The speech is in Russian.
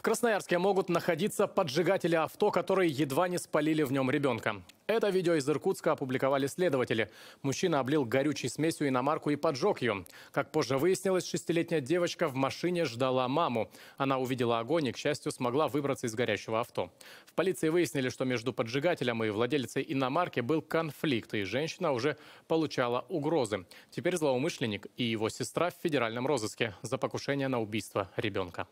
В Красноярске могут находиться поджигатели авто, которые едва не спалили в нем ребенка. Это видео из Иркутска опубликовали следователи. Мужчина облил горючей смесью иномарку и поджег ее. Как позже выяснилось, шестилетняя девочка в машине ждала маму. Она увидела огонь и, к счастью, смогла выбраться из горящего авто. В полиции выяснили, что между поджигателем и владельцей иномарки был конфликт, и женщина уже получала угрозы. Теперь злоумышленник и его сестра в федеральном розыске за покушение на убийство ребенка.